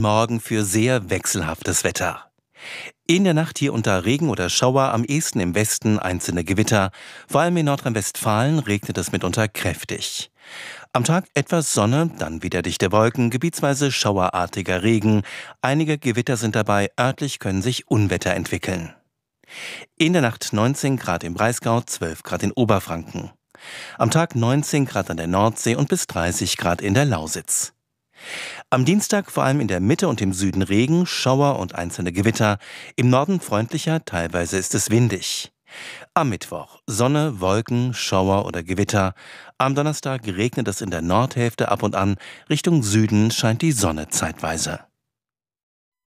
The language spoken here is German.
Morgen für sehr wechselhaftes Wetter. In der Nacht hier unter Regen oder Schauer, am ehesten im Westen einzelne Gewitter. Vor allem in Nordrhein-Westfalen regnet es mitunter kräftig. Am Tag etwas Sonne, dann wieder dichte Wolken, gebietsweise schauerartiger Regen. Einige Gewitter sind dabei, örtlich können sich Unwetter entwickeln. In der Nacht 19 Grad im Breisgau, 12 Grad in Oberfranken. Am Tag 19 Grad an der Nordsee und bis 30 Grad in der Lausitz. Am Dienstag vor allem in der Mitte und im Süden Regen, Schauer und einzelne Gewitter. Im Norden freundlicher, teilweise ist es windig. Am Mittwoch Sonne, Wolken, Schauer oder Gewitter. Am Donnerstag regnet es in der Nordhälfte ab und an. Richtung Süden scheint die Sonne zeitweise.